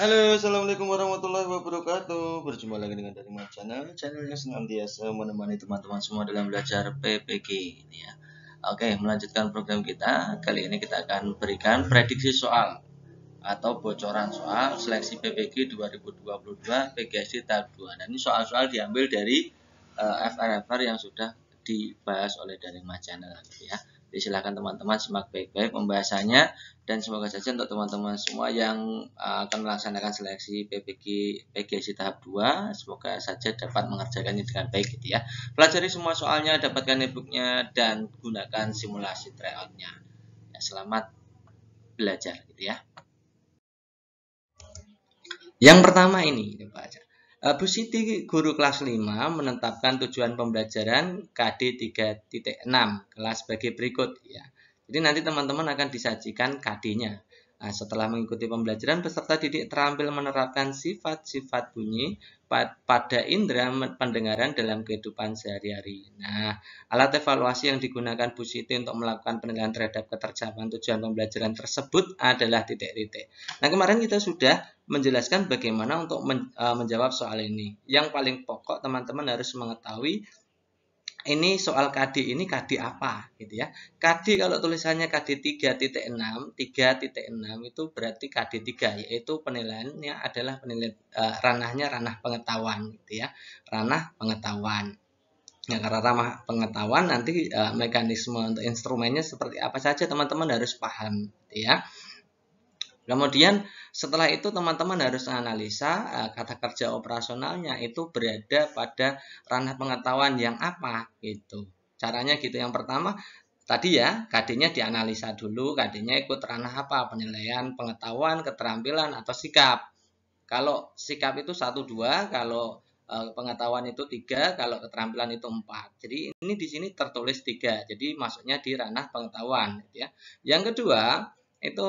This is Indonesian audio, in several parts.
Halo, assalamualaikum warahmatullahi wabarakatuh. Berjumpa lagi dengan dari My Channel, channel yang senantiasa menemani teman-teman semua dalam belajar PPG ini ya. Oke, melanjutkan program kita. Kali ini kita akan berikan prediksi soal atau bocoran soal seleksi PPG 2022 PGSD tahap 2. Nah, ini soal-soal diambil dari uh, eh, FRFR yang sudah dibahas oleh dari My Channel ya. Jadi silahkan teman-teman simak baik-baik pembahasannya dan semoga saja untuk teman-teman semua yang eh, akan melaksanakan seleksi PPG PGC tahap 2 semoga saja dapat mengerjakannya dengan baik gitu ya. Pelajari semua soalnya, dapatkan e-booknya dan gunakan simulasi tryoutnya. Ya, selamat belajar gitu ya. Yang pertama ini kita Eh, Bu Siti, guru kelas 5, menetapkan tujuan pembelajaran KD 3.6 kelas bagi berikut. ya. Jadi nanti teman-teman akan disajikan KD-nya. Nah, setelah mengikuti pembelajaran, peserta didik terampil menerapkan sifat-sifat bunyi pada indera pendengaran dalam kehidupan sehari-hari. Nah, alat evaluasi yang digunakan Bu Siti untuk melakukan penilaian terhadap keterjangkauan tujuan pembelajaran tersebut adalah titik-titik. Nah, kemarin kita sudah menjelaskan bagaimana untuk men, uh, menjawab soal ini. Yang paling pokok teman-teman harus mengetahui ini soal KD ini KD apa gitu ya. KD kalau tulisannya KD 3.6, 3.6 itu berarti KD 3 yaitu penilaiannya adalah penilaian uh, e, ranahnya ranah pengetahuan gitu ya. Ranah pengetahuan. Ya, karena ramah pengetahuan nanti uh, mekanisme untuk instrumennya seperti apa saja teman-teman harus paham gitu ya. Kemudian setelah itu teman-teman harus analisa eh, kata kerja operasionalnya itu berada pada ranah pengetahuan yang apa gitu. Caranya gitu yang pertama tadi ya KD-nya dianalisa dulu, KD-nya ikut ranah apa? Penilaian pengetahuan, keterampilan atau sikap. Kalau sikap itu satu dua kalau eh, pengetahuan itu tiga kalau keterampilan itu empat Jadi ini di sini tertulis tiga Jadi masuknya di ranah pengetahuan gitu ya. Yang kedua itu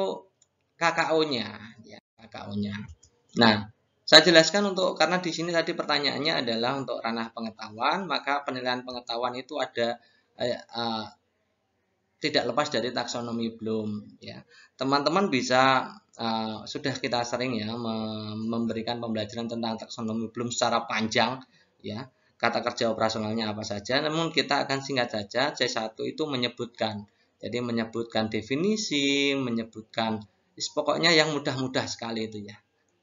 KKO-nya, ya, KKO-nya. Nah, saya jelaskan untuk karena di sini tadi pertanyaannya adalah untuk ranah pengetahuan, maka penilaian pengetahuan itu ada eh, eh, tidak lepas dari taksonomi Bloom. Ya, teman-teman bisa eh, sudah kita sering ya memberikan pembelajaran tentang taksonomi Bloom secara panjang, ya kata kerja operasionalnya apa saja. Namun kita akan singkat saja C1 itu menyebutkan, jadi menyebutkan definisi, menyebutkan pokoknya yang mudah-mudah sekali itu ya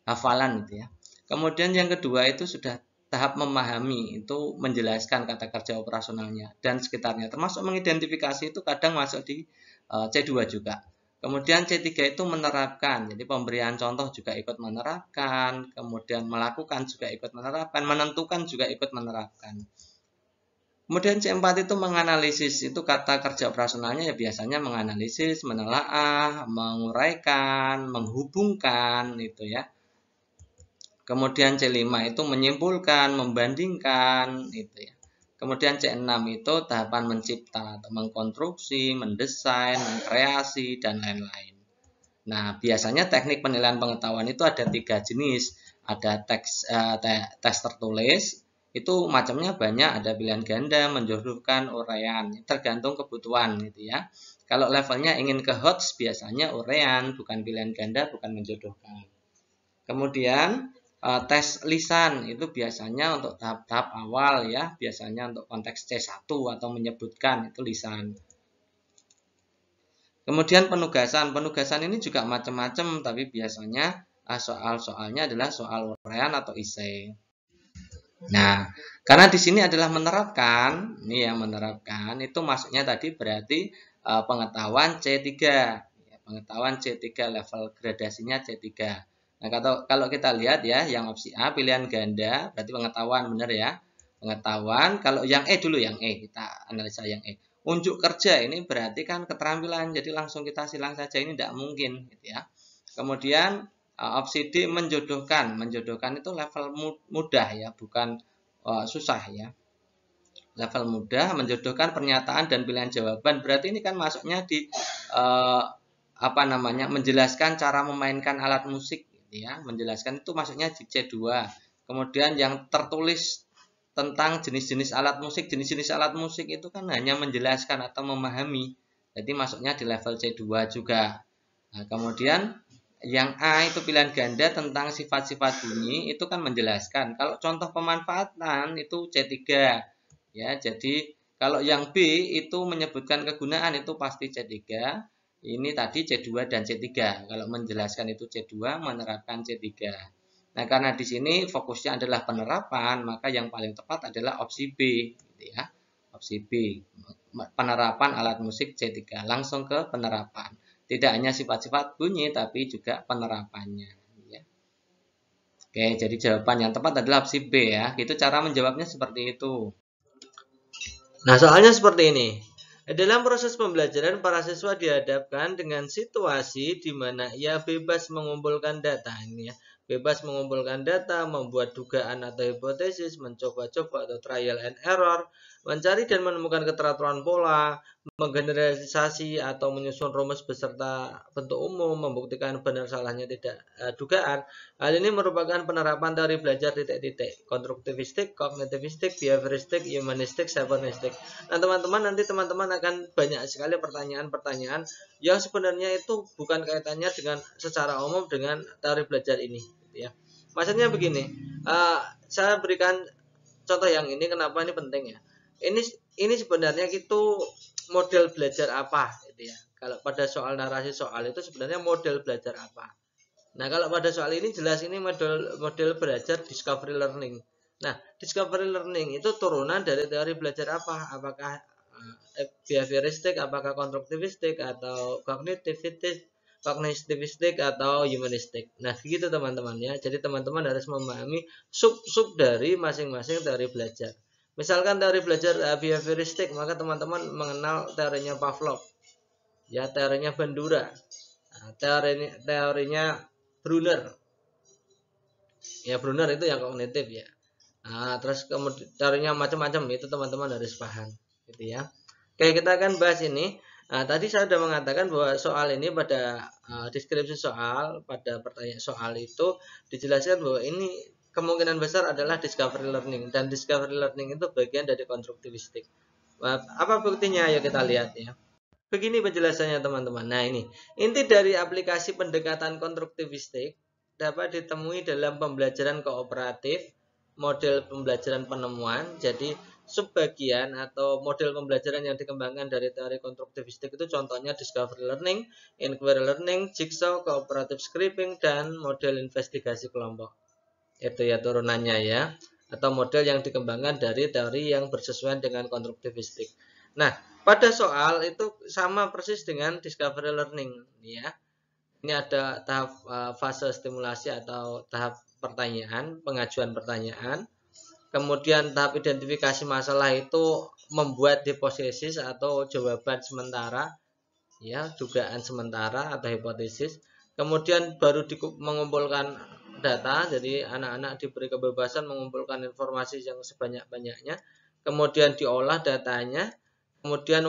hafalan itu ya kemudian yang kedua itu sudah tahap memahami itu menjelaskan kata kerja operasionalnya dan sekitarnya termasuk mengidentifikasi itu kadang masuk di eh, C2 juga kemudian C3 itu menerapkan jadi pemberian contoh juga ikut menerapkan kemudian melakukan juga ikut menerapkan menentukan juga ikut menerapkan Kemudian C4 itu menganalisis, itu kata kerja operasionalnya ya biasanya menganalisis, menelaah, menguraikan, menghubungkan itu ya. Kemudian C5 itu menyimpulkan, membandingkan itu ya. Kemudian C6 itu tahapan mencipta atau mengkonstruksi, mendesain, mengkreasi dan lain-lain. Nah, biasanya teknik penilaian pengetahuan itu ada tiga jenis, ada teks eh, tes tertulis, itu macamnya banyak ada pilihan ganda menjodohkan urean tergantung kebutuhan gitu ya kalau levelnya ingin ke HOTS biasanya urean bukan pilihan ganda bukan menjodohkan kemudian eh, tes lisan itu biasanya untuk tahap-tahap awal ya biasanya untuk konteks C1 atau menyebutkan itu lisan kemudian penugasan penugasan ini juga macam-macam tapi biasanya eh, soal-soalnya adalah soal urean atau isi Nah, karena di sini adalah menerapkan, ini yang menerapkan itu masuknya tadi berarti e, pengetahuan C3. Ya, pengetahuan C3 level gradasinya C3. Nah, kalau kalau kita lihat ya yang opsi A pilihan ganda berarti pengetahuan benar ya. Pengetahuan kalau yang E dulu yang E kita analisa yang E. Unjuk kerja ini berarti kan keterampilan. Jadi langsung kita silang saja ini tidak mungkin gitu ya. Kemudian Eh, opsi D menjodohkan. Menjodohkan itu level mudah ya, bukan uh, susah ya. Level mudah menjodohkan pernyataan dan pilihan jawaban. Berarti ini kan masuknya di uh, apa namanya? menjelaskan cara memainkan alat musik gitu ya. Menjelaskan itu masuknya di C2. Kemudian yang tertulis tentang jenis-jenis alat musik. Jenis-jenis alat musik itu kan hanya menjelaskan atau memahami. Jadi masuknya di level C2 juga. Nah, kemudian yang A itu pilihan ganda tentang sifat-sifat bunyi itu kan menjelaskan. Kalau contoh pemanfaatan itu C3. Ya, jadi kalau yang B itu menyebutkan kegunaan itu pasti C3. Ini tadi C2 dan C3. Kalau menjelaskan itu C2, menerapkan C3. Nah, karena di sini fokusnya adalah penerapan, maka yang paling tepat adalah opsi B, gitu ya. Opsi B, penerapan alat musik C3 langsung ke penerapan. Tidak hanya sifat-sifat bunyi tapi juga penerapannya. Ya. Oke, jadi jawaban yang tepat adalah opsi B ya. Itu cara menjawabnya seperti itu. Nah, soalnya seperti ini. Dalam proses pembelajaran, para siswa dihadapkan dengan situasi di mana ia bebas mengumpulkan data. Ini ya, bebas mengumpulkan data, membuat dugaan atau hipotesis, mencoba-coba atau trial and error, mencari dan menemukan keteraturan pola, menggeneralisasi atau menyusun rumus beserta bentuk umum, membuktikan benar salahnya tidak e, dugaan. Hal ini merupakan penerapan dari belajar titik-titik, konstruktivistik, kognitivistik, behavioristik, humanistik, cybernistik. Nah, teman-teman nanti teman-teman akan banyak sekali pertanyaan-pertanyaan yang sebenarnya itu bukan kaitannya dengan secara umum dengan teori belajar ini, gitu ya. Maksudnya begini, e, saya berikan contoh yang ini kenapa ini penting ya ini ini sebenarnya itu model belajar apa gitu ya kalau pada soal narasi soal itu sebenarnya model belajar apa nah kalau pada soal ini jelas ini model model belajar discovery learning nah discovery learning itu turunan dari teori belajar apa apakah eh, behavioristik apakah konstruktivistik atau kognitivistik kognitivistik atau humanistik. Nah, gitu teman-teman ya. Jadi teman-teman harus memahami sub-sub dari masing-masing teori belajar. Misalkan teori belajar eh, behavioristik, maka teman-teman mengenal teorinya Pavlov, ya teorinya Bandura, nah, teorinya, teorinya Brunner. Ya Brunner itu yang kognitif ya. Nah, terus kemudian teorinya macam-macam itu teman-teman harus paham, gitu ya. Oke kita akan bahas ini. Nah, tadi saya sudah mengatakan bahwa soal ini pada uh, deskripsi soal, pada pertanyaan soal itu dijelaskan bahwa ini kemungkinan besar adalah discovery learning dan discovery learning itu bagian dari konstruktivistik. Apa buktinya? Ayo kita lihat ya. Begini penjelasannya teman-teman. Nah ini inti dari aplikasi pendekatan konstruktivistik dapat ditemui dalam pembelajaran kooperatif, model pembelajaran penemuan. Jadi sebagian atau model pembelajaran yang dikembangkan dari teori konstruktivistik itu contohnya discovery learning, inquiry learning, jigsaw, cooperative scripting, dan model investigasi kelompok itu ya turunannya ya atau model yang dikembangkan dari teori yang bersesuaian dengan konstruktivistik. Nah, pada soal itu sama persis dengan discovery learning ya. Ini ada tahap eh, fase stimulasi atau tahap pertanyaan, pengajuan pertanyaan. Kemudian tahap identifikasi masalah itu membuat hipotesis atau jawaban sementara ya, dugaan sementara atau hipotesis. Kemudian baru mengumpulkan data, jadi anak-anak diberi kebebasan mengumpulkan informasi yang sebanyak-banyaknya, kemudian diolah datanya, kemudian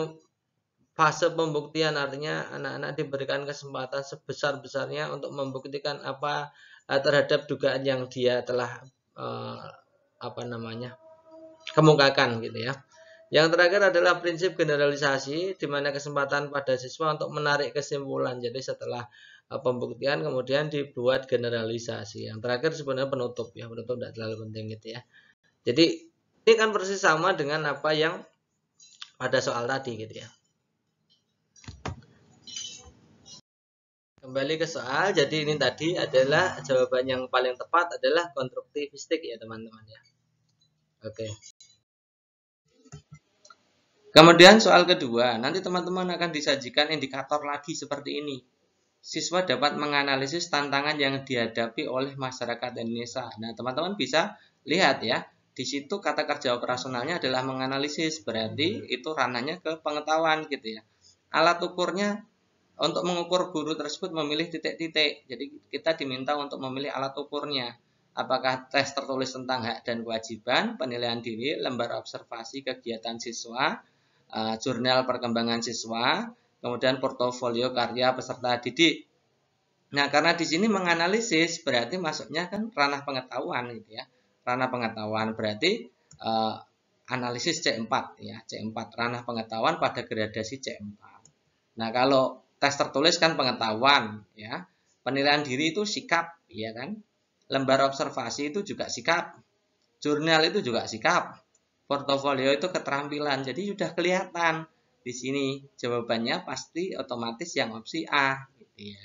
fase pembuktian artinya anak-anak diberikan kesempatan sebesar-besarnya untuk membuktikan apa eh, terhadap dugaan yang dia telah eh, apa namanya kemukakan gitu ya. Yang terakhir adalah prinsip generalisasi di mana kesempatan pada siswa untuk menarik kesimpulan. Jadi setelah Eh, pembuktian kemudian dibuat generalisasi. Yang terakhir sebenarnya penutup ya, penutup tidak terlalu penting gitu ya. Jadi ini kan persis sama dengan apa yang pada soal tadi gitu ya. Kembali ke soal, jadi ini tadi adalah jawaban yang paling tepat adalah konstruktivistik ya teman-teman ya. Oke. Kemudian soal kedua, nanti teman-teman akan disajikan indikator lagi seperti ini siswa dapat menganalisis tantangan yang dihadapi oleh masyarakat Indonesia. Nah, teman-teman bisa lihat ya, di situ kata kerja operasionalnya adalah menganalisis, berarti itu ranahnya ke pengetahuan gitu ya. Alat ukurnya untuk mengukur guru tersebut memilih titik-titik. Jadi kita diminta untuk memilih alat ukurnya. Apakah tes tertulis tentang hak dan kewajiban, penilaian diri, lembar observasi kegiatan siswa, eh, jurnal perkembangan siswa, kemudian portofolio karya peserta didik. Nah, karena di sini menganalisis berarti masuknya kan ranah pengetahuan gitu ya. Ranah pengetahuan berarti eh, analisis C4 ya, C4 ranah pengetahuan pada gradasi C4. Nah, kalau tes tertulis kan pengetahuan ya. Penilaian diri itu sikap ya kan. Lembar observasi itu juga sikap. Jurnal itu juga sikap. Portofolio itu keterampilan. Jadi sudah kelihatan di sini jawabannya pasti otomatis yang opsi A gitu ya.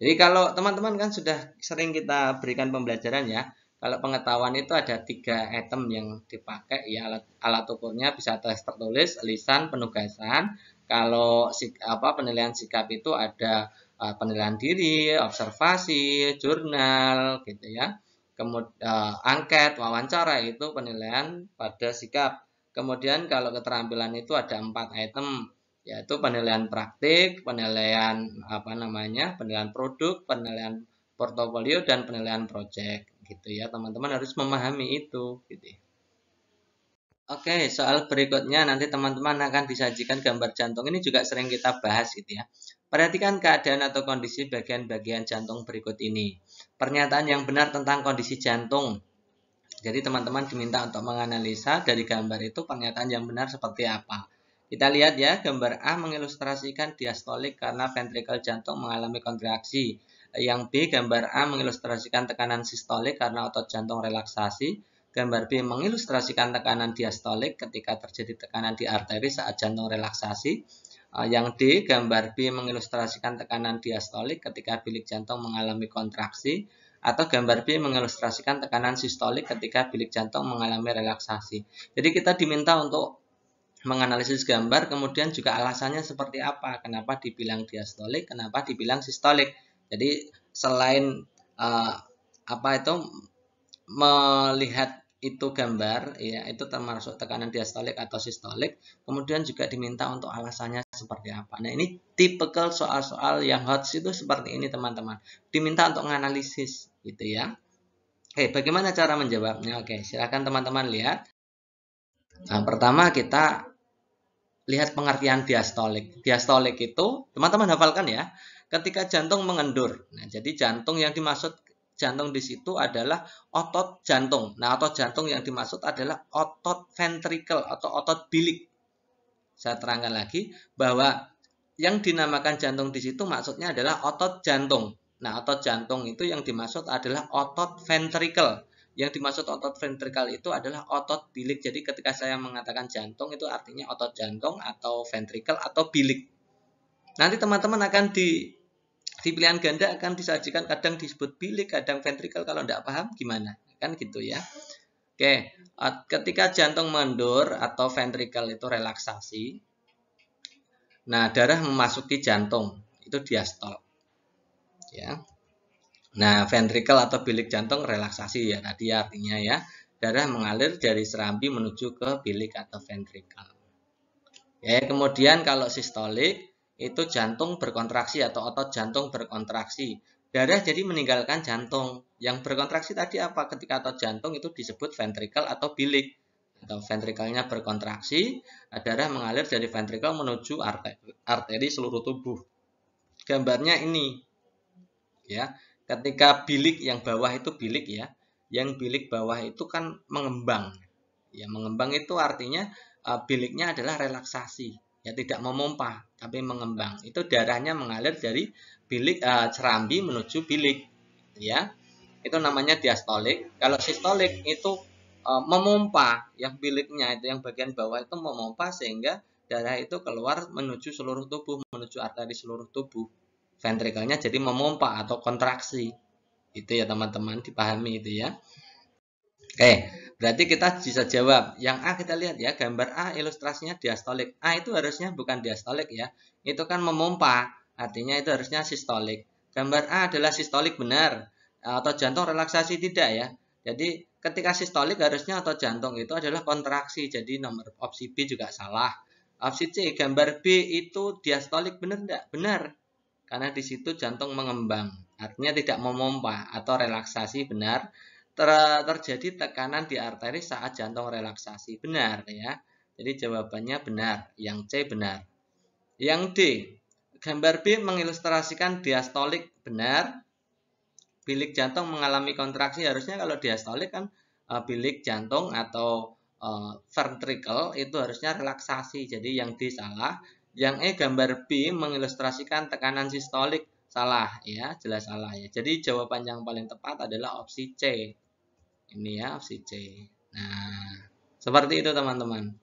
Jadi kalau teman-teman kan sudah sering kita berikan pembelajaran ya. Kalau pengetahuan itu ada tiga item yang dipakai ya alat, alat ukurnya bisa tes tertulis, lisan, penugasan. Kalau apa penilaian sikap itu ada uh, penilaian diri, observasi, jurnal gitu ya. Kemudian uh, eh, angket, wawancara itu penilaian pada sikap. Kemudian kalau keterampilan itu ada empat item yaitu penilaian praktik, penilaian apa namanya, penilaian produk, penilaian portofolio dan penilaian project gitu ya teman-teman harus memahami itu gitu. Ya. Oke, soal berikutnya nanti teman-teman akan disajikan gambar jantung. Ini juga sering kita bahas gitu ya. Perhatikan keadaan atau kondisi bagian-bagian jantung berikut ini. Pernyataan yang benar tentang kondisi jantung. Jadi teman-teman diminta untuk menganalisa dari gambar itu pernyataan yang benar seperti apa. Kita lihat ya, gambar A mengilustrasikan diastolik karena ventrikel jantung mengalami kontraksi. Yang B, gambar A mengilustrasikan tekanan sistolik karena otot jantung relaksasi. Gambar B mengilustrasikan tekanan diastolik ketika terjadi tekanan di arteri saat jantung relaksasi. Eh, yang D, gambar B mengilustrasikan tekanan diastolik ketika bilik jantung mengalami kontraksi. Atau gambar B mengilustrasikan tekanan sistolik ketika bilik jantung mengalami relaksasi. Jadi kita diminta untuk menganalisis gambar, kemudian juga alasannya seperti apa, kenapa dibilang diastolik, kenapa dibilang sistolik. Jadi selain uh, apa itu melihat itu gambar ya itu termasuk tekanan diastolik atau sistolik kemudian juga diminta untuk alasannya seperti apa nah ini tipikal soal-soal yang hot itu seperti ini teman-teman diminta untuk menganalisis gitu ya oke bagaimana cara menjawabnya oke silahkan teman-teman lihat nah pertama kita lihat pengertian diastolik diastolik itu teman-teman hafalkan ya ketika jantung mengendur nah jadi jantung yang dimaksud jantung di situ adalah otot jantung. Nah, otot jantung yang dimaksud adalah otot ventrikel atau otot bilik. Saya terangkan lagi bahwa yang dinamakan jantung di situ maksudnya adalah otot jantung. Nah, otot jantung itu yang dimaksud adalah otot ventrikel. Yang dimaksud otot ventrikel itu adalah otot bilik. Jadi ketika saya mengatakan jantung itu artinya otot jantung atau ventrikel atau bilik. Nanti teman-teman akan di di pilihan ganda akan disajikan kadang disebut bilik, kadang ventrikel kalau tidak paham gimana. Kan gitu ya. Oke, ketika jantung mendur atau ventrikel itu relaksasi, nah darah memasuki jantung, itu diastol. Ya. Nah, ventrikel atau bilik jantung relaksasi ya tadi artinya ya. Darah mengalir dari serambi menuju ke bilik atau ventrikel. Ya, kemudian kalau sistolik itu jantung berkontraksi atau otot jantung berkontraksi. Darah jadi meninggalkan jantung. Yang berkontraksi tadi apa? Ketika otot jantung itu disebut ventrikel atau bilik. Atau ventrikelnya berkontraksi, nah, darah mengalir dari ventrikel menuju arteri seluruh tubuh. Gambarnya ini. Ya, ketika bilik yang bawah itu bilik ya. Yang bilik bawah itu kan mengembang. Ya, mengembang itu artinya eh, biliknya adalah relaksasi ya tidak memompa tapi mengembang itu darahnya mengalir dari bilik uh, cerambi menuju bilik gitu ya itu namanya diastolik kalau sistolik itu uh, eh, memompa yang biliknya itu yang bagian bawah itu memompa sehingga darah itu keluar menuju seluruh tubuh menuju arteri seluruh tubuh ventrikelnya jadi memompa atau kontraksi itu ya teman-teman dipahami itu ya oke eh, Berarti kita bisa jawab. Yang A kita lihat ya, gambar A ilustrasinya diastolik. A itu harusnya bukan diastolik ya. Itu kan memompa, artinya itu harusnya sistolik. Gambar A adalah sistolik benar. Atau jantung relaksasi tidak ya. Jadi ketika sistolik harusnya atau jantung itu adalah kontraksi. Jadi nomor opsi B juga salah. Opsi C, gambar B itu diastolik benar enggak? Benar. Karena di situ jantung mengembang. Artinya tidak memompa atau relaksasi benar ter terjadi tekanan di arteri saat jantung relaksasi. Benar ya. Jadi jawabannya benar, yang C benar. Yang D, gambar B mengilustrasikan diastolik benar. Bilik jantung mengalami kontraksi harusnya kalau diastolik kan e, bilik jantung atau ventricle itu harusnya relaksasi. Jadi yang D salah. Yang E gambar B mengilustrasikan tekanan sistolik salah ya, jelas salah ya. Jadi jawaban yang paling tepat adalah opsi C ini ya opsi C nah seperti itu teman-teman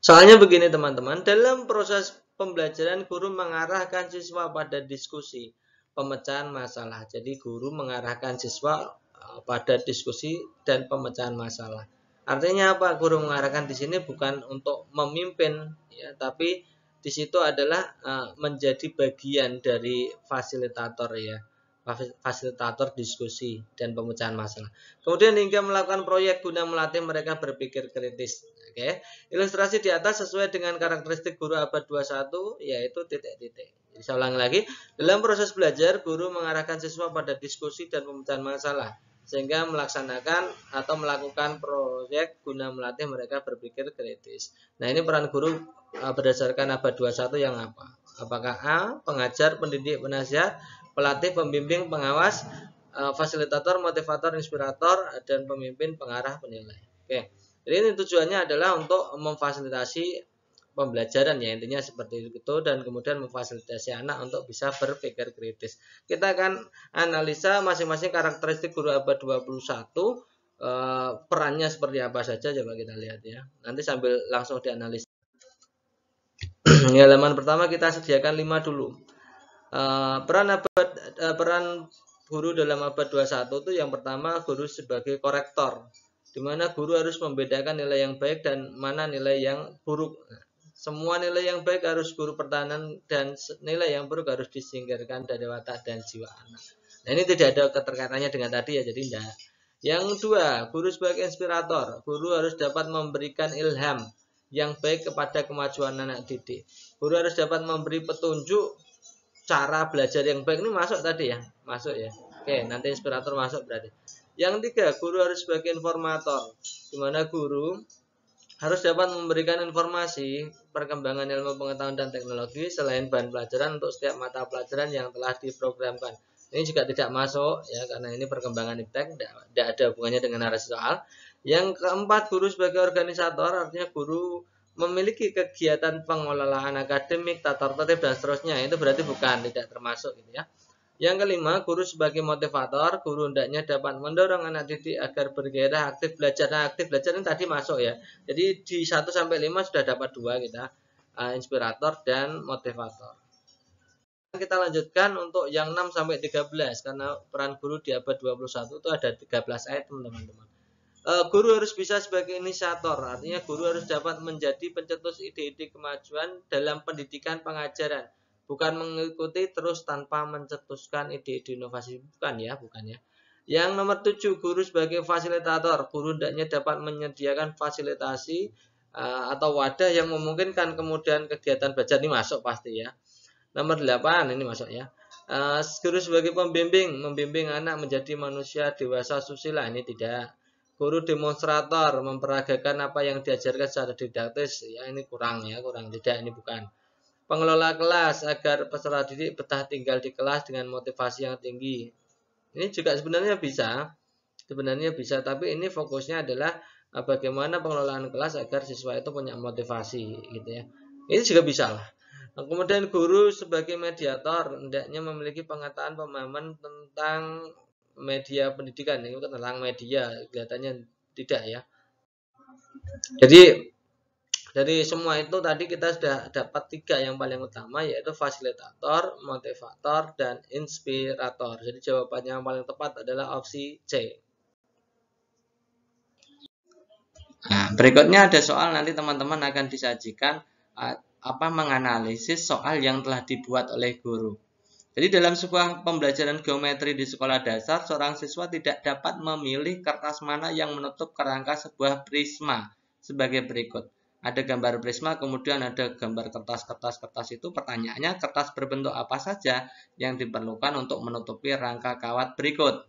soalnya begini teman-teman dalam proses pembelajaran guru mengarahkan siswa pada diskusi pemecahan masalah jadi guru mengarahkan siswa eh, pada diskusi dan pemecahan masalah artinya apa guru mengarahkan di sini bukan untuk memimpin ya tapi di situ adalah eh, menjadi bagian dari fasilitator ya fasilitator diskusi dan pemecahan masalah. Kemudian hingga melakukan proyek guna melatih mereka berpikir kritis. Oke. Ilustrasi di atas sesuai dengan karakteristik guru abad 21 yaitu titik-titik. Bisa saya ulangi lagi, dalam proses belajar guru mengarahkan siswa pada diskusi dan pemecahan masalah sehingga melaksanakan atau melakukan proyek guna melatih mereka berpikir kritis. Nah, ini peran guru eh, berdasarkan abad 21 yang apa? Apakah A pengajar, pendidik, penasihat pelatih, pembimbing, pengawas, eh, fasilitator, motivator, inspirator, dan pemimpin pengarah penilai. Oke, jadi ini tujuannya adalah untuk memfasilitasi pembelajaran ya intinya seperti itu dan kemudian memfasilitasi anak untuk bisa berpikir kritis. Kita akan analisa masing-masing karakteristik guru abad 21 eh, perannya seperti apa saja coba kita lihat ya. Nanti sambil langsung dianalisa. Di halaman pertama kita sediakan 5 dulu. Uh, peran abad uh, peran guru dalam abad 21 itu yang pertama guru sebagai korektor di mana guru harus membedakan nilai yang baik dan mana nilai yang buruk semua nilai yang baik harus guru pertahanan dan nilai yang buruk harus disingkirkan dari watak dan jiwa anak nah ini tidak ada keterkaitannya dengan tadi ya jadi tidak yang dua guru sebagai inspirator guru harus dapat memberikan ilham yang baik kepada kemajuan anak didik guru harus dapat memberi petunjuk cara belajar yang baik ini masuk tadi ya masuk ya oke nanti inspirator masuk berarti yang tiga guru harus sebagai informator dimana guru harus dapat memberikan informasi perkembangan ilmu pengetahuan dan teknologi selain bahan pelajaran untuk setiap mata pelajaran yang telah diprogramkan. Ini juga tidak masuk ya karena ini perkembangan iptek tidak ada hubungannya dengan arah soal. Yang keempat guru sebagai organisator artinya guru memiliki kegiatan pengelolaan akademik, tata tertib dan seterusnya. Itu berarti bukan tidak termasuk gitu ya. Yang kelima, guru sebagai motivator, guru hendaknya dapat mendorong anak didik agar bergairah aktif belajar. Nah, aktif belajar ini tadi masuk ya. Jadi di 1 sampai 5 sudah dapat dua kita, uh, inspirator dan motivator. Kita lanjutkan untuk yang 6 sampai 13 karena peran guru di abad 21 itu ada 13 item teman-teman. Eh, guru harus bisa sebagai inisiator, artinya guru harus dapat menjadi pencetus ide-ide kemajuan dalam pendidikan pengajaran, bukan mengikuti terus tanpa mencetuskan ide-ide inovasi, bukan ya, bukan ya. Yang nomor tujuh, guru sebagai fasilitator. Guru hendaknya dapat menyediakan fasilitasi eh, atau wadah yang memungkinkan kemudian kegiatan belajar ini masuk pasti ya. Nomor delapan ini masuk ya. Uh, guru sebagai pembimbing, membimbing anak menjadi manusia dewasa susila ini tidak guru demonstrator memperagakan apa yang diajarkan secara didaktis ya ini kurang ya kurang tidak ini bukan pengelola kelas agar peserta didik betah tinggal di kelas dengan motivasi yang tinggi ini juga sebenarnya bisa sebenarnya bisa tapi ini fokusnya adalah eh, bagaimana pengelolaan kelas agar siswa itu punya motivasi gitu ya ini juga bisa lah nah, kemudian guru sebagai mediator hendaknya memiliki pengetahuan pemahaman tentang media pendidikan ini kan tentang media kelihatannya tidak ya jadi dari semua itu tadi kita sudah dapat tiga yang paling utama yaitu fasilitator, motivator, dan inspirator. Jadi jawabannya yang paling tepat adalah opsi C. Nah, berikutnya ada soal nanti teman-teman akan disajikan eh, apa menganalisis soal yang telah dibuat oleh guru. Jadi dalam sebuah pembelajaran geometri di sekolah dasar, seorang siswa tidak dapat memilih kertas mana yang menutup kerangka sebuah prisma sebagai berikut. Ada gambar prisma, kemudian ada gambar kertas-kertas. Kertas itu pertanyaannya, kertas berbentuk apa saja yang diperlukan untuk menutupi rangka kawat berikut.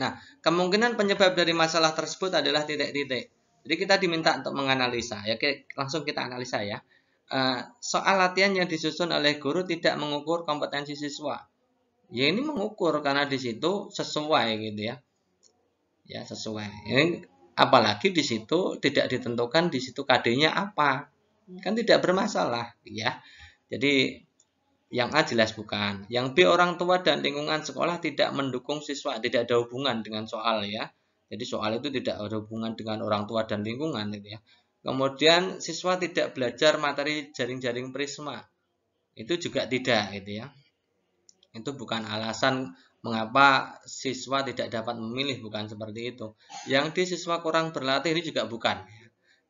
Nah, kemungkinan penyebab dari masalah tersebut adalah titik-titik. Jadi kita diminta untuk menganalisa. Ya, langsung kita analisa ya. Eh, soal latihan yang disusun oleh guru tidak mengukur kompetensi siswa. Ya ini mengukur karena di situ sesuai gitu ya. Ya sesuai. Ini apalagi di situ tidak ditentukan di situ KD-nya apa. Kan tidak bermasalah ya. Jadi yang A jelas bukan, yang B orang tua dan lingkungan sekolah tidak mendukung siswa, tidak ada hubungan dengan soal ya. Jadi soal itu tidak ada hubungan dengan orang tua dan lingkungan gitu ya. Kemudian siswa tidak belajar materi jaring-jaring prisma. Itu juga tidak gitu ya. Itu bukan alasan mengapa siswa tidak dapat memilih bukan seperti itu. Yang di siswa kurang berlatih ini juga bukan.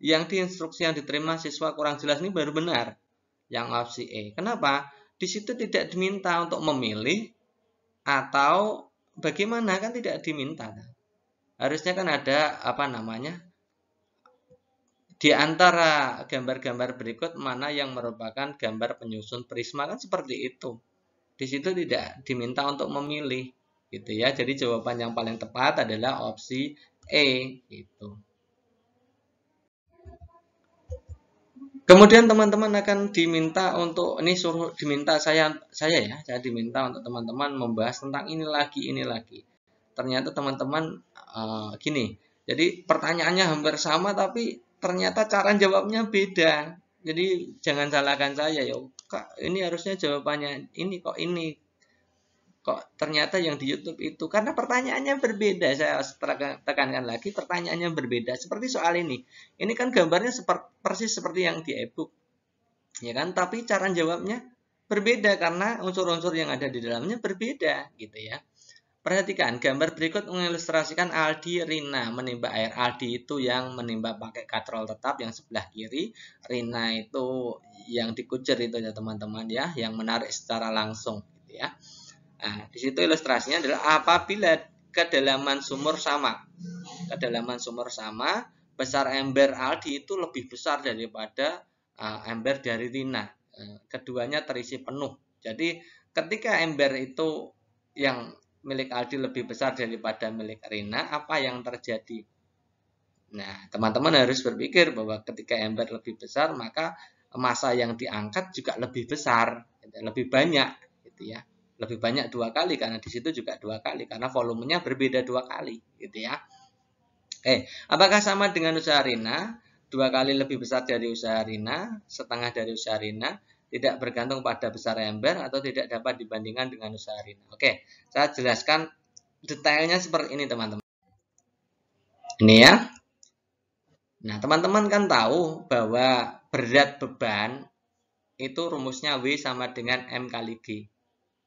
Yang di instruksi yang diterima siswa kurang jelas ini baru benar. Yang opsi E. Kenapa? Di situ tidak diminta untuk memilih atau bagaimana kan tidak diminta. Harusnya kan ada apa namanya? di antara gambar-gambar berikut mana yang merupakan gambar penyusun prisma kan seperti itu. Di situ tidak diminta untuk memilih gitu ya. Jadi jawaban yang paling tepat adalah opsi E gitu. Kemudian teman-teman akan diminta untuk ini suruh diminta saya saya ya, saya diminta untuk teman-teman membahas tentang ini lagi ini lagi. Ternyata teman-teman uh, gini. Jadi pertanyaannya hampir sama tapi ternyata cara jawabnya beda. Jadi jangan salahkan saya ya. Kak, ini harusnya jawabannya ini kok ini kok ternyata yang di YouTube itu karena pertanyaannya berbeda saya tekankan lagi pertanyaannya berbeda seperti soal ini ini kan gambarnya seperti, persis seperti yang di ebook ya kan tapi cara jawabnya berbeda karena unsur-unsur yang ada di dalamnya berbeda gitu ya Perhatikan, gambar berikut mengilustrasikan Aldi Rina menimba air. Aldi itu yang menimba pakai katrol tetap yang sebelah kiri. Rina itu yang dikucer itu ya teman-teman ya, yang menarik secara langsung gitu ya. Nah, di situ ilustrasinya adalah apabila kedalaman sumur sama. Kedalaman sumur sama, besar ember Aldi itu lebih besar daripada uh, ember dari Rina. Eh, keduanya terisi penuh. Jadi ketika ember itu yang milik Aldi lebih besar daripada milik Rina, apa yang terjadi? Nah, teman-teman harus berpikir bahwa ketika ember lebih besar, maka masa yang diangkat juga lebih besar, gitu ya. lebih banyak, gitu ya. Lebih banyak dua kali karena di situ juga dua kali karena volumenya berbeda dua kali, gitu ya. Oke, eh, apakah sama dengan usaha Rina? Dua kali lebih besar dari usaha Rina, setengah dari usaha Rina, tidak bergantung pada besar ember atau tidak dapat dibandingkan dengan usaha Rina. Oke, saya jelaskan detailnya seperti ini teman-teman. Ini ya. Nah, teman-teman kan tahu bahwa berat beban itu rumusnya W sama dengan M kali G.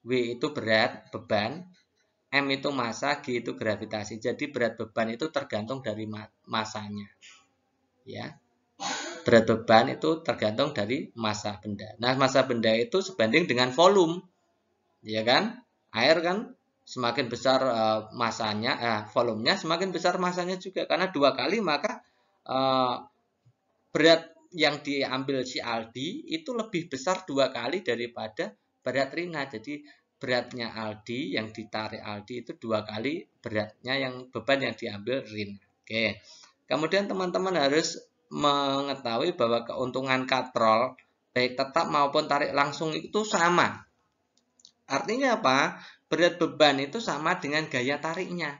W itu berat beban, M itu massa, G itu gravitasi. Jadi berat beban itu tergantung dari masanya. Ya berat beban itu tergantung dari massa benda. Nah, massa benda itu sebanding dengan volume. Ya kan? Air kan semakin besar uh, masanya, eh, volumenya semakin besar masanya juga karena dua kali maka uh, berat yang diambil si Aldi itu lebih besar dua kali daripada berat Rina. Jadi beratnya Aldi yang ditarik Aldi itu dua kali beratnya yang beban yang diambil Rina. Oke. Kemudian teman-teman harus mengetahui bahwa keuntungan katrol baik tetap maupun tarik langsung itu sama. Artinya apa? Berat beban itu sama dengan gaya tariknya.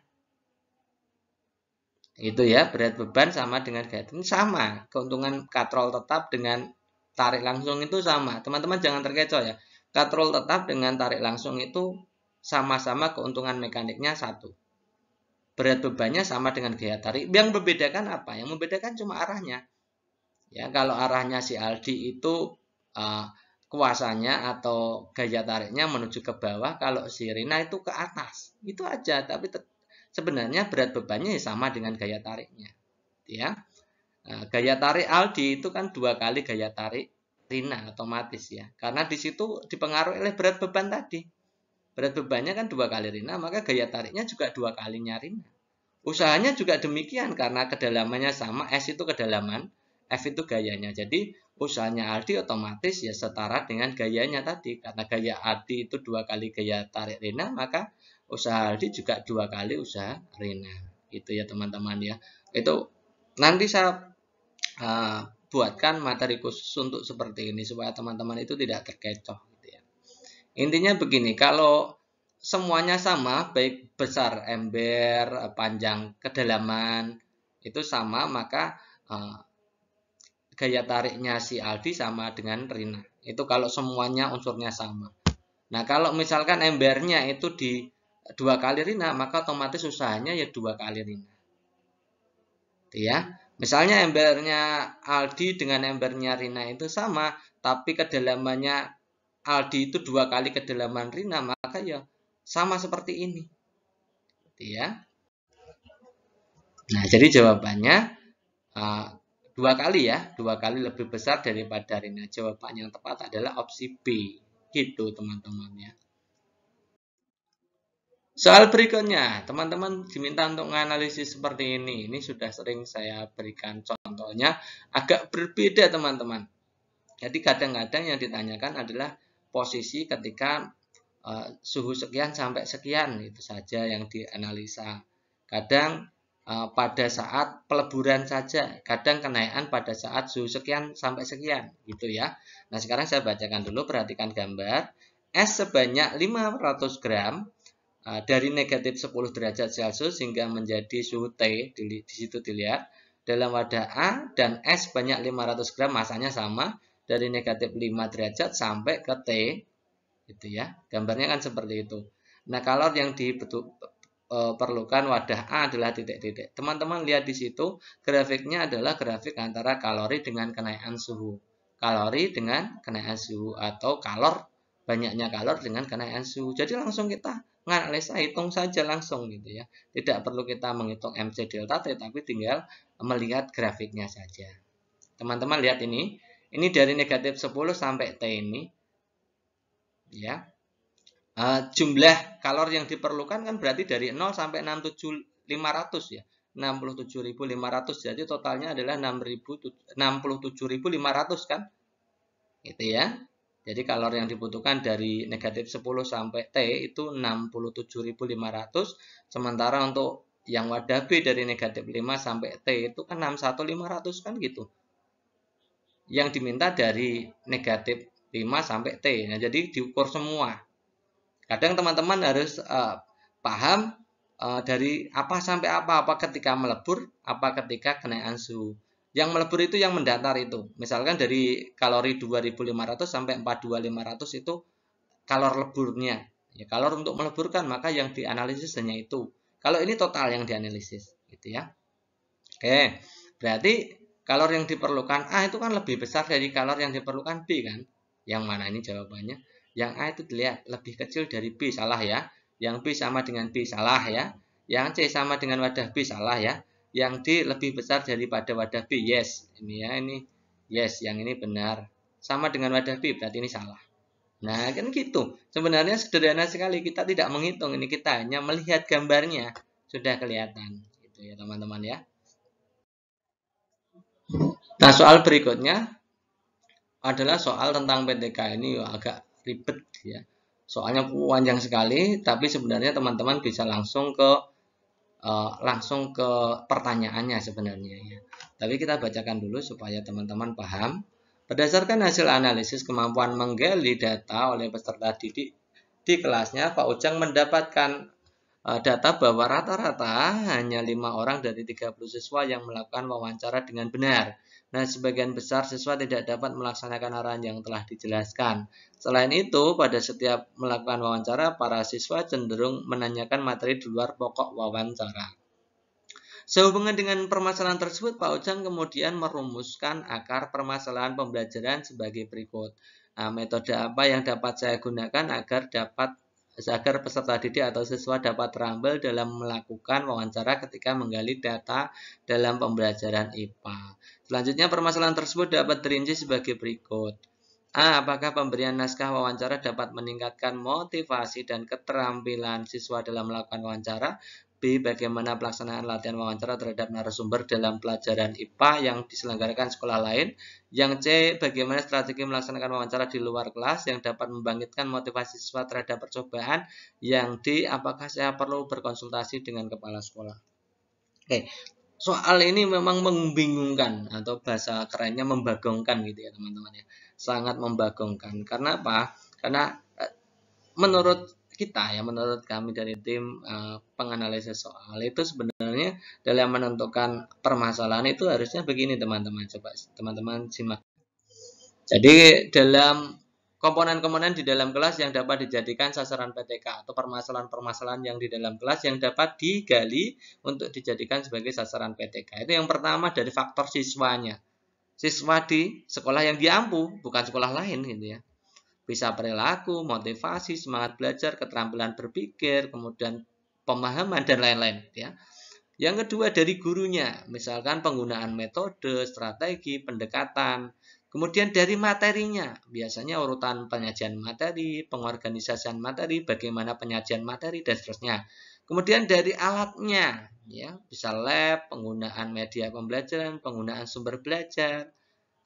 Itu ya, berat beban sama dengan gaya tarik sama. Keuntungan katrol tetap dengan tarik langsung itu sama. Teman-teman jangan terkecoh ya. Katrol tetap dengan tarik langsung itu sama-sama keuntungan mekaniknya satu berat bebannya sama dengan gaya tarik. Yang membedakan apa? Yang membedakan cuma arahnya. Ya, kalau arahnya si Aldi itu uh, kuasanya atau gaya tariknya menuju ke bawah, kalau si Rina itu ke atas. Itu aja, tapi sebenarnya berat bebannya ya sama dengan gaya tariknya. Ya. Nah, gaya tarik Aldi itu kan dua kali gaya tarik Rina otomatis ya. Karena di situ dipengaruhi oleh berat beban tadi. Berat bebannya kan dua kali Rina, maka gaya tariknya juga dua kali Rina. Usahanya juga demikian karena kedalamannya sama, S itu kedalaman, F itu gayanya. Jadi usahanya Aldi otomatis ya setara dengan gayanya tadi. Karena gaya Aldi itu dua kali gaya tarik Rina, maka usaha Aldi juga dua kali usaha Rina. Itu ya teman-teman ya. Itu nanti saya uh, buatkan materi khusus untuk seperti ini supaya teman-teman itu tidak terkecoh. Intinya begini, kalau semuanya sama, baik besar ember, panjang, kedalaman, itu sama, maka uh, gaya tariknya si Aldi sama dengan Rina. Itu kalau semuanya unsurnya sama. Nah, kalau misalkan embernya itu di dua kali Rina, maka otomatis usahanya ya dua kali Rina. Gitu ya, misalnya embernya Aldi dengan embernya Rina itu sama, tapi kedalamannya Aldi itu dua kali kedalaman Rina, maka ya sama seperti ini. Gitu ya. Nah, jadi jawabannya uh, dua kali ya, dua kali lebih besar daripada Rina. Jawaban yang tepat adalah opsi B. Gitu teman-teman ya. Soal berikutnya, teman-teman diminta untuk menganalisis seperti ini. Ini sudah sering saya berikan contohnya, agak berbeda teman-teman. Jadi kadang-kadang yang ditanyakan adalah posisi ketika uh, suhu sekian sampai sekian itu saja yang dianalisa. Kadang uh, pada saat peleburan saja, kadang kenaikan pada saat suhu sekian sampai sekian gitu ya. Nah, sekarang saya bacakan dulu perhatikan gambar. Es sebanyak 500 gram uh, dari negatif 10 derajat Celcius hingga menjadi suhu T di, situ dilihat dalam wadah A dan S banyak 500 gram masanya sama dari negatif 5 derajat sampai ke T gitu ya gambarnya kan seperti itu nah kalor yang diperlukan e, wadah A adalah titik-titik teman-teman lihat di situ grafiknya adalah grafik antara kalori dengan kenaikan suhu kalori dengan kenaikan suhu atau kalor banyaknya kalor dengan kenaikan suhu jadi langsung kita analisa hitung saja langsung gitu ya tidak perlu kita menghitung MC delta T tapi tinggal melihat grafiknya saja teman-teman lihat ini ini dari negatif 10 sampai T ini. Ya. Uh, jumlah kalor yang diperlukan kan berarti dari 0 sampai 67500 ya. 67.500 jadi totalnya adalah 67.500 kan gitu ya jadi kalor yang dibutuhkan dari negatif 10 sampai T itu 67.500 sementara untuk yang wadah B dari negatif 5 sampai T itu kan 61.500 kan gitu yang diminta dari negatif 5 sampai T. Ya. jadi diukur semua. Kadang teman-teman harus uh, paham uh, dari apa sampai apa, apa ketika melebur, apa ketika kenaikan suhu. Yang melebur itu yang mendatar itu. Misalkan dari kalori 2500 sampai 42500 itu kalor leburnya. Ya, kalor untuk meleburkan maka yang dianalisis hanya itu. Kalau ini total yang dianalisis, gitu ya. Oke, berarti kalor yang diperlukan A itu kan lebih besar dari kalor yang diperlukan B kan? Yang mana ini jawabannya? Yang A itu dilihat lebih kecil dari B, salah ya. Yang B sama dengan B, salah ya. Yang C sama dengan wadah B, salah ya. Yang D lebih besar daripada wadah B, yes. Ini ya, ini yes. Yang ini benar. Sama dengan wadah B, berarti ini salah. Nah, kan gitu. Sebenarnya sederhana sekali. Kita tidak menghitung ini, kita hanya melihat gambarnya. Sudah kelihatan. Gitu ya, teman-teman ya. Nah, soal berikutnya adalah soal tentang PTK ini agak ribet ya. Soalnya panjang sekali, tapi sebenarnya teman-teman bisa langsung ke uh, langsung ke pertanyaannya sebenarnya ya. Tapi kita bacakan dulu supaya teman-teman paham. Berdasarkan hasil analisis kemampuan menggali data oleh peserta didik di kelasnya, Pak Ujang mendapatkan eh, data bahwa rata-rata hanya lima orang dari 30 siswa yang melakukan wawancara dengan benar. Nah, sebagian besar siswa tidak dapat melaksanakan arahan yang telah dijelaskan. Selain itu, pada setiap melakukan wawancara, para siswa cenderung menanyakan materi di luar pokok wawancara. Sehubungan dengan permasalahan tersebut, Pak Ujang kemudian merumuskan akar permasalahan pembelajaran sebagai berikut. Nah, metode apa yang dapat saya gunakan agar dapat agar peserta didik atau siswa dapat terampil dalam melakukan wawancara ketika menggali data dalam pembelajaran IPA. Selanjutnya permasalahan tersebut dapat terinci sebagai berikut. A. Apakah pemberian naskah wawancara dapat meningkatkan motivasi dan keterampilan siswa dalam melakukan wawancara? B. Bagaimana pelaksanaan latihan wawancara terhadap narasumber dalam pelajaran IPA yang diselenggarakan sekolah lain. Yang C. Bagaimana strategi melaksanakan wawancara di luar kelas yang dapat membangkitkan motivasi siswa terhadap percobaan. Yang D. Apakah saya perlu berkonsultasi dengan kepala sekolah? Oke, soal ini memang membingungkan atau bahasa kerennya membagongkan gitu ya teman-teman ya. Sangat membagongkan. Karena apa? Karena eh, menurut kita ya menurut kami dari tim uh, penganalisis soal itu sebenarnya dalam menentukan permasalahan itu harusnya begini teman-teman coba teman-teman simak. Jadi dalam komponen-komponen di dalam kelas yang dapat dijadikan sasaran PTK atau permasalahan-permasalahan yang di dalam kelas yang dapat digali untuk dijadikan sebagai sasaran PTK. Itu yang pertama dari faktor siswanya. Siswa di sekolah yang diampu, bukan sekolah lain gitu ya bisa perilaku, motivasi, semangat belajar, keterampilan berpikir, kemudian pemahaman dan lain-lain ya. Yang kedua dari gurunya, misalkan penggunaan metode, strategi, pendekatan. Kemudian dari materinya, biasanya urutan penyajian materi, pengorganisasian materi, bagaimana penyajian materi dan seterusnya. Kemudian dari alatnya, ya, bisa lab, penggunaan media pembelajaran, penggunaan sumber belajar.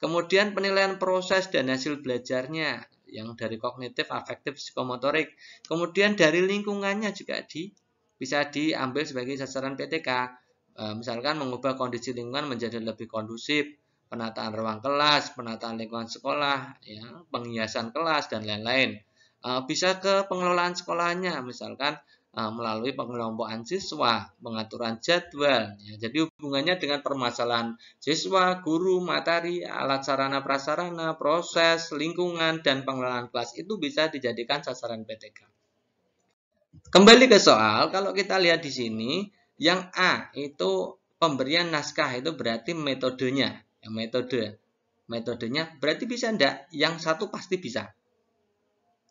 Kemudian penilaian proses dan hasil belajarnya, yang dari kognitif, afektif, psikomotorik. Kemudian dari lingkungannya juga di bisa diambil sebagai sasaran PTK. E, misalkan mengubah kondisi lingkungan menjadi lebih kondusif, penataan ruang kelas, penataan lingkungan sekolah, ya, penghiasan kelas dan lain-lain. E, bisa ke pengelolaan sekolahnya, misalkan Ah, melalui pengelompokan siswa, pengaturan jadwal. Ya, jadi hubungannya dengan permasalahan siswa, guru, materi, alat sarana prasarana, proses, lingkungan, dan pengelolaan kelas itu bisa dijadikan sasaran PTK. Kembali ke soal, kalau kita lihat di sini, yang A itu pemberian naskah itu berarti metodenya, ya, metode. Metodenya berarti bisa ndak? Yang satu pasti bisa.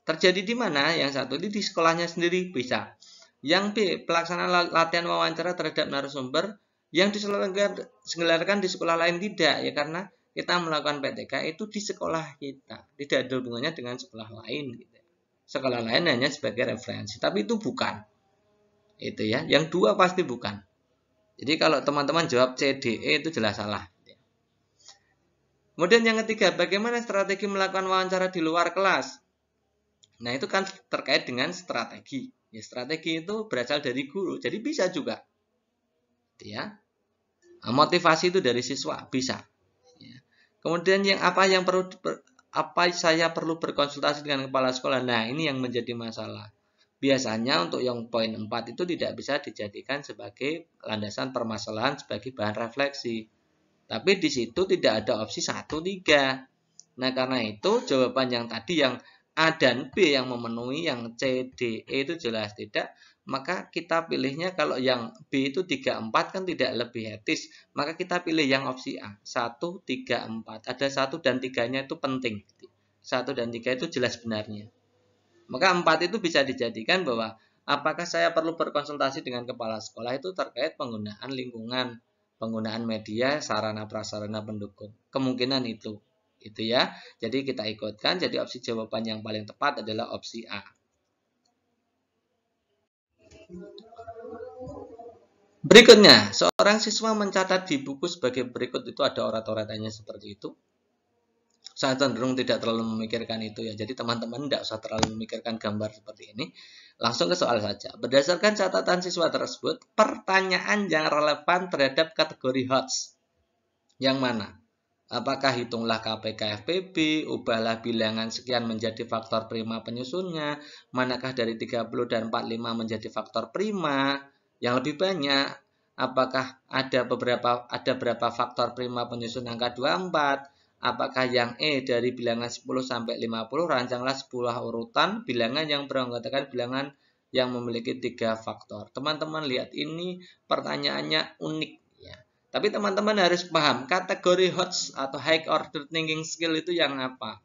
Terjadi di mana? Yang satu ini di sekolahnya sendiri bisa. Yang B. Pelaksanaan latihan wawancara terhadap narasumber yang diselenggarakan di sekolah lain tidak ya karena kita melakukan PTK itu di sekolah kita tidak ada hubungannya dengan sekolah lain gitu. sekolah lain hanya sebagai referensi tapi itu bukan itu ya yang dua pasti bukan jadi kalau teman-teman jawab CDE itu jelas salah gitu ya. kemudian yang ketiga bagaimana strategi melakukan wawancara di luar kelas nah itu kan terkait dengan strategi Ya, strategi itu berasal dari guru, jadi bisa juga. Ya. Motivasi itu dari siswa, bisa. Ya. Kemudian yang apa yang perlu apa saya perlu berkonsultasi dengan kepala sekolah? Nah, ini yang menjadi masalah. Biasanya untuk yang poin 4 itu tidak bisa dijadikan sebagai landasan permasalahan sebagai bahan refleksi. Tapi di situ tidak ada opsi 1 3. Nah, karena itu jawaban yang tadi yang A dan B yang memenuhi yang C, D, E itu jelas tidak maka kita pilihnya kalau yang B itu 34 kan tidak lebih etis maka kita pilih yang opsi A 1, 3, 4 ada 1 dan 3 nya itu penting 1 dan 3 itu jelas benarnya maka 4 itu bisa dijadikan bahwa apakah saya perlu berkonsultasi dengan kepala sekolah itu terkait penggunaan lingkungan penggunaan media, sarana prasarana pendukung kemungkinan itu gitu ya. Jadi kita ikutkan, jadi opsi jawaban yang paling tepat adalah opsi A. Berikutnya, seorang siswa mencatat di buku sebagai berikut itu ada orat-oratannya seperti itu. Saya cenderung tidak terlalu memikirkan itu ya, jadi teman-teman tidak usah terlalu memikirkan gambar seperti ini. Langsung ke soal saja. Berdasarkan catatan siswa tersebut, pertanyaan yang relevan terhadap kategori HOTS. Yang mana? Apakah hitunglah KPK FPB, ubahlah bilangan sekian menjadi faktor prima penyusunnya, manakah dari 30 dan 45 menjadi faktor prima yang lebih banyak? Apakah ada beberapa ada berapa faktor prima penyusun angka 24? Apakah yang E dari bilangan 10 sampai 50 rancanglah 10 urutan bilangan yang beranggotakan bilangan yang memiliki tiga faktor. Teman-teman lihat ini pertanyaannya unik tapi teman-teman harus paham kategori HOTS atau High Order Thinking Skill itu yang apa.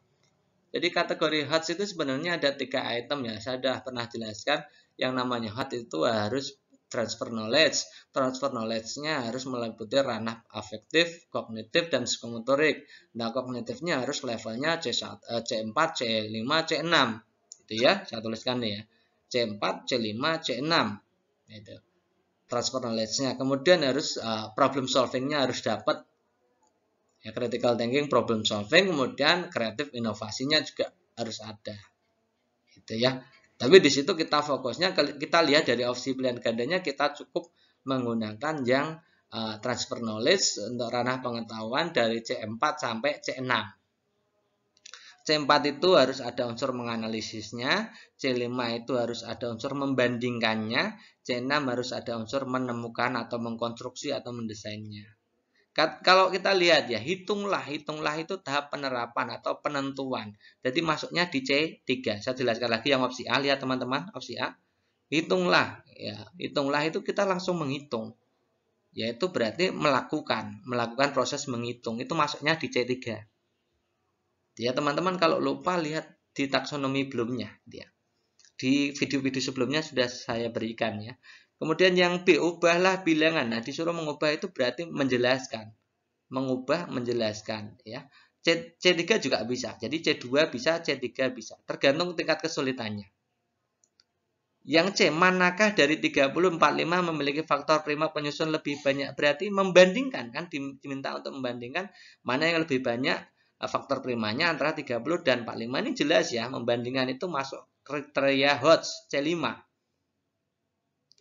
Jadi kategori HOTS itu sebenarnya ada tiga item ya. Saya sudah pernah jelaskan yang namanya hots itu harus transfer knowledge. Transfer knowledge-nya harus meliputi ranah afektif, kognitif, dan psikomotorik. Nah, kognitifnya harus levelnya c C4, C5, C6. Itu ya, saya tuliskan nih ya. C4, C5, C6. Itu transfer knowledge-nya. Kemudian harus uh, problem solving-nya harus dapat ya, critical thinking, problem solving, kemudian kreatif inovasinya juga harus ada. Gitu ya. Tapi di situ kita fokusnya kita lihat dari opsi pilihan gandanya kita cukup menggunakan yang uh, eh, transfer knowledge untuk ranah pengetahuan dari C4 sampai C6. C4 itu harus ada unsur menganalisisnya, C5 itu harus ada unsur membandingkannya, c harus ada unsur menemukan atau mengkonstruksi atau mendesainnya. Kalau kita lihat ya, hitunglah, hitunglah itu tahap penerapan atau penentuan. Jadi masuknya di C3. Saya jelaskan lagi yang opsi A, lihat teman-teman, opsi A. Hitunglah, ya, hitunglah itu kita langsung menghitung. Yaitu berarti melakukan, melakukan proses menghitung. Itu masuknya di C3. Ya teman-teman kalau lupa lihat di taksonomi belumnya. Ya di video-video sebelumnya sudah saya berikan ya. Kemudian yang B, ubahlah bilangan. Nah, disuruh mengubah itu berarti menjelaskan. Mengubah, menjelaskan. ya C, C3 juga bisa. Jadi C2 bisa, C3 bisa. Tergantung tingkat kesulitannya. Yang C, manakah dari 30, 45 memiliki faktor prima penyusun lebih banyak? Berarti membandingkan, kan diminta untuk membandingkan mana yang lebih banyak eh, faktor primanya antara 30 dan 45 ini jelas ya. Membandingkan itu masuk kriteria Hodge C5.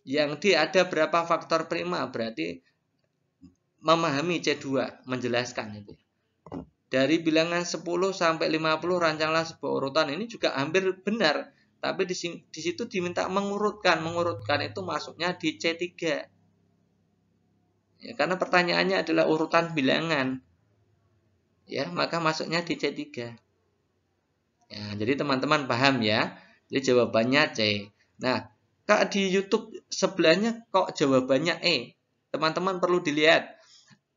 Yang di ada berapa faktor prima berarti memahami C2 menjelaskan itu. Dari bilangan 10 sampai 50 rancanglah sebuah urutan ini juga hampir benar, tapi di, di situ diminta mengurutkan, mengurutkan itu masuknya di C3. Ya, karena pertanyaannya adalah urutan bilangan. Ya, maka masuknya di C3. Ya, jadi teman-teman paham ya. Jadi jawabannya C. Nah, Kak di YouTube sebelahnya kok jawabannya E. Teman-teman perlu dilihat.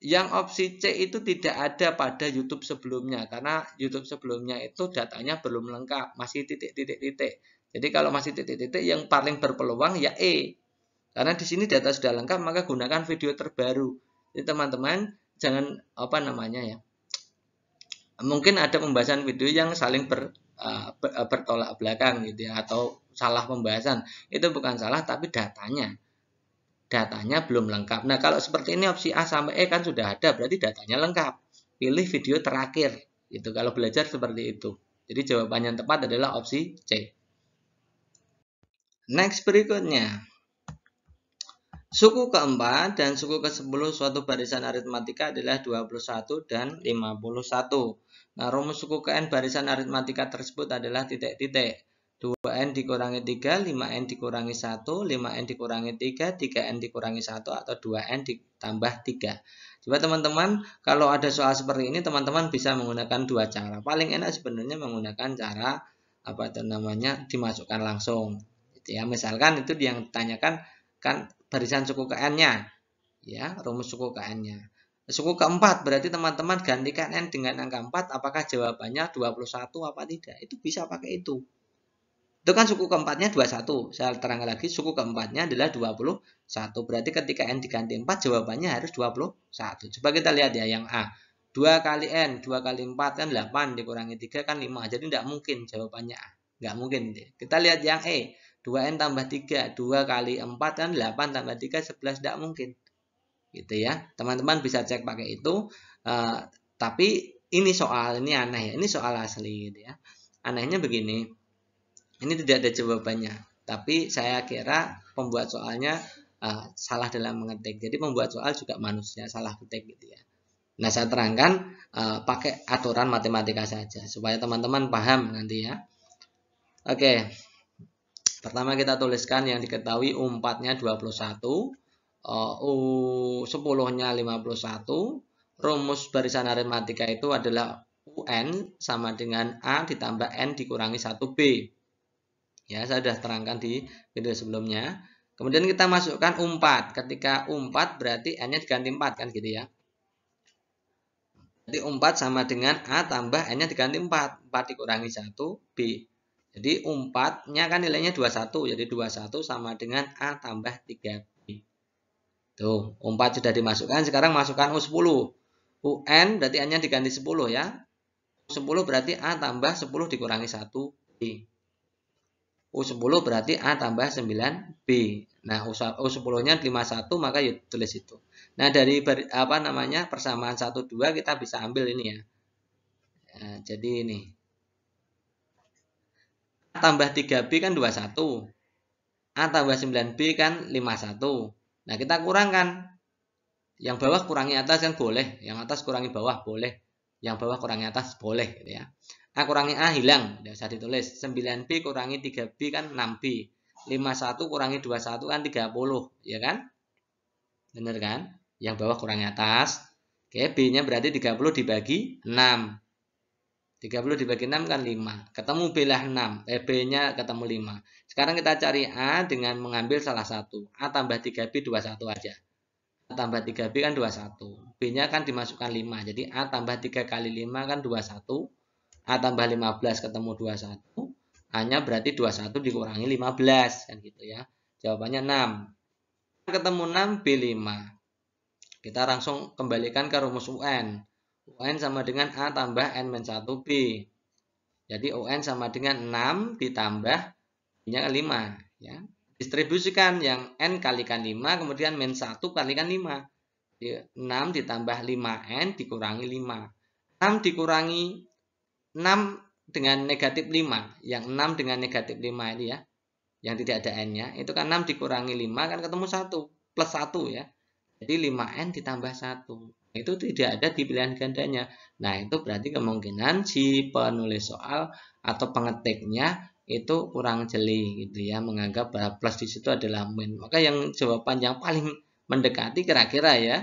Yang opsi C itu tidak ada pada YouTube sebelumnya karena YouTube sebelumnya itu datanya belum lengkap, masih titik-titik-titik. Jadi kalau masih titik-titik yang paling berpeluang ya E. Karena di sini data sudah lengkap maka gunakan video terbaru. Jadi teman-teman jangan apa namanya ya. Mungkin ada pembahasan video yang saling ber Eh, eh, bertolak belakang gitu ya atau salah pembahasan itu bukan salah tapi datanya datanya belum lengkap nah kalau seperti ini opsi A sampai E kan sudah ada berarti datanya lengkap pilih video terakhir itu kalau belajar seperti itu jadi jawaban yang tepat adalah opsi C next berikutnya Suku keempat dan suku ke-10 suatu barisan aritmatika adalah 21 dan 51. Nah, rumus suku ke N barisan aritmatika tersebut adalah titik-titik. 2N dikurangi 3, 5N dikurangi 1, 5N dikurangi 3, 3N dikurangi 1, atau 2N ditambah 3. Coba teman-teman, kalau ada soal seperti ini, teman-teman bisa menggunakan dua cara. Paling enak sebenarnya menggunakan cara, apa itu namanya, dimasukkan langsung. Gitu ya, misalkan itu yang ditanyakan, kan barisan suku KN-nya. Ya, rumus suku KN-nya. Suku keempat berarti teman-teman gantikan N dengan angka 4 apakah jawabannya 21 apa tidak. Itu bisa pakai itu. Itu kan suku keempatnya 21. Saya terangkan lagi suku keempatnya adalah 21. Berarti ketika N diganti 4 jawabannya harus 21. Coba kita lihat ya yang A. 2 kali N, 2 kali 4 kan 8 dikurangi 3 kan 5. Jadi tidak mungkin jawabannya A. Nggak mungkin. Kita lihat yang E. 2N tambah 3, 2 kali 4 kan 8 tambah 3, 11 tidak mungkin. Gitu ya, teman-teman bisa cek pakai itu. Uh, tapi ini soal, ini aneh ya, ini soal asli gitu ya. Anehnya begini, ini tidak ada jawabannya. Tapi saya kira pembuat soalnya uh, salah dalam mengetik. Jadi pembuat soal juga manusia salah ketik gitu ya. Nah, saya terangkan uh, pakai aturan matematika saja supaya teman-teman paham nanti ya. Oke. Okay. Pertama kita tuliskan yang diketahui u4nya 21, U 10-nya 51. Eh, rumus barisan aritmatika itu adalah UN sama dengan A ditambah N dikurangi 1B. Ya, saya sudah terangkan di video sebelumnya. Kemudian kita masukkan 4 Ketika 4 berarti N-nya diganti 4 kan gitu ya. u 4 sama dengan A tambah N-nya diganti 4. 4 dikurangi 1, B. Jadi 4-nya kan nilainya 21. Jadi 21 sama dengan A tambah 3B. Tuh, 4 sudah dimasukkan. Sekarang masukkan U10. UN berarti hanya diganti 10 ya. U10 berarti A tambah 10 dikurangi 1 B. U10 berarti A tambah 9 B. Nah, U10-nya 51 maka yuk ya tulis itu. Nah, dari apa namanya persamaan 1 2 kita bisa ambil ini ya. Nah, jadi ini tambah 3B kan 21. A tambah 9B kan 51. Kan nah, kita kurangkan. Yang bawah kurangi atas kan boleh. Yang atas kurangi bawah boleh. Yang bawah kurangi atas boleh. Gitu ya. A kurangi A hilang. Tidak usah ditulis. 9B kurangi 3B kan 6B. 51 kurangi 21 kan 30. Ya kan? Benar kan? Yang bawah kurangi atas. Oke, B-nya berarti 30 dibagi 6. 30 dibagi 6 kan 5. Ketemu B lah 6. Eh, B-nya ketemu 5. Sekarang kita cari A dengan mengambil salah satu. A tambah 3B 21 aja. A tambah 3B kan 21. B-nya kan dimasukkan 5. Jadi A tambah 3 kali 5 kan 21. A tambah 15 ketemu 21. A-nya berarti 21 dikurangi 15. Kan gitu ya. Jawabannya 6. Ketemu 6, B5. Kita langsung kembalikan ke rumus UN. UN sama dengan A tambah N min 1B. Jadi UN sama dengan 6 ditambah B-nya 5. Kan ya. Distribusikan yang N kalikan 5, kemudian min 1 kalikan 5. Jadi 6 ditambah 5N dikurangi 5. 6 dikurangi 6 dengan negatif 5. Yang 6 dengan negatif 5 ini ya. Yang tidak ada N-nya. Itu kan 6 dikurangi 5 kan ketemu 1. Plus 1 ya. Jadi 5N ditambah 1. Itu tidak ada di pilihan gandanya. Nah, itu berarti kemungkinan si penulis soal atau pengetiknya itu kurang jeli gitu ya, menganggap bahwa plus di situ adalah min. Maka yang jawaban yang paling mendekati kira-kira ya.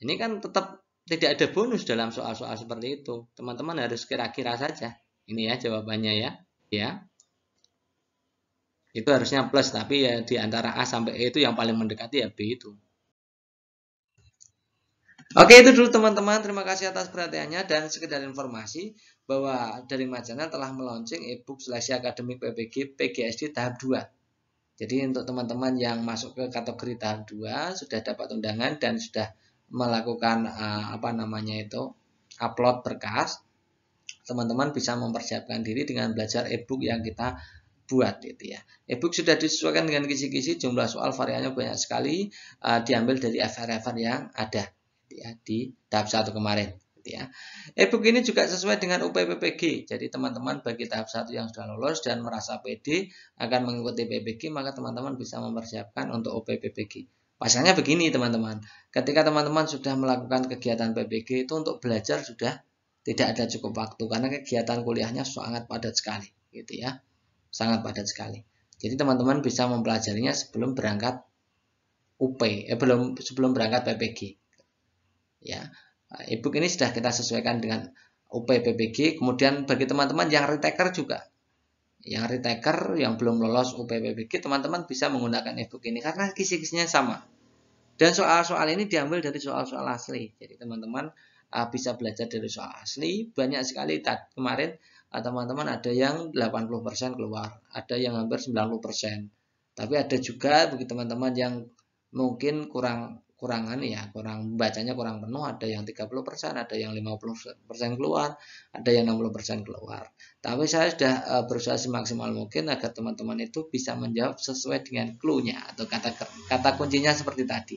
Ini kan tetap tidak ada bonus dalam soal-soal seperti itu. Teman-teman harus kira-kira saja. Ini ya jawabannya ya. Ya. Itu harusnya plus tapi ya di antara A sampai E itu yang paling mendekati ya B itu. Oke itu dulu teman-teman, terima kasih atas perhatiannya dan sekedar informasi bahwa dari Majana telah meluncing ebook Seleksi Akademik PPG PGSD tahap 2. Jadi untuk teman-teman yang masuk ke kategori tahap 2 sudah dapat undangan dan sudah melakukan uh, apa namanya itu upload berkas, teman-teman bisa mempersiapkan diri dengan belajar ebook yang kita buat gitu ya. Ebook sudah disesuaikan dengan kisi-kisi, jumlah soal variannya banyak sekali, uh, diambil dari FR-FR yang ada gitu ya di tahap satu kemarin gitu ya. E-book ini juga sesuai dengan UPPPG. Jadi teman-teman bagi tahap satu yang sudah lolos dan merasa pede akan mengikuti PPG, maka teman-teman bisa mempersiapkan untuk UPPPG. Pasalnya begini teman-teman, ketika teman-teman sudah melakukan kegiatan PPG itu untuk belajar sudah tidak ada cukup waktu karena kegiatan kuliahnya sangat padat sekali, gitu ya, sangat padat sekali. Jadi teman-teman bisa mempelajarinya sebelum berangkat UP, eh, belum sebelum berangkat PPG ya nah, ebook ini sudah kita sesuaikan dengan UPPBG kemudian bagi teman-teman yang retaker juga yang retaker yang belum lolos UPPBG teman-teman bisa menggunakan ebook ini karena kisi-kisinya sama dan soal-soal ini diambil dari soal-soal asli jadi teman-teman uh, bisa belajar dari soal asli banyak sekali tadi kemarin uh, teman-teman uh, ada yang 80% keluar ada yang hampir 90% tapi ada juga bagi teman-teman yang mungkin kurang kurangan ya hmm. kurang bacanya kurang penuh ada yang 30% ada yang 50% keluar ada yang 60% keluar tapi saya sudah uh, berusaha semaksimal mungkin agar teman-teman itu bisa menjawab sesuai dengan clue-nya atau kata kata kuncinya seperti tadi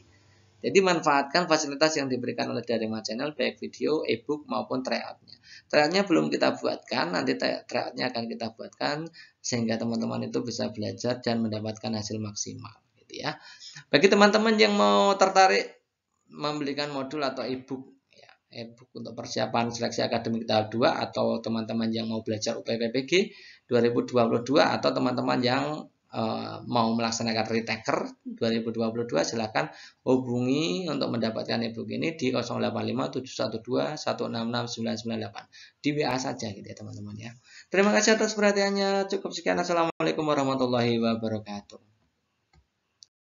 jadi manfaatkan fasilitas yang diberikan oleh Dharma Channel baik video, ebook maupun tryoutnya. Tryoutnya belum kita buatkan, nanti tryoutnya akan kita buatkan sehingga teman-teman itu bisa belajar dan mendapatkan hasil maksimal, gitu ya. Bagi teman-teman yang mau tertarik membelikan modul atau e-book ya, e untuk persiapan seleksi akademik tahap 2 atau teman-teman yang mau belajar UPPPG 2022 atau teman-teman yang uh, mau melaksanakan retaker 2022 silahkan hubungi untuk mendapatkan e-book ini di 085 712 166 998 di WA saja gitu ya teman-teman ya. Terima kasih atas perhatiannya. Cukup sekian. Assalamualaikum warahmatullahi wabarakatuh.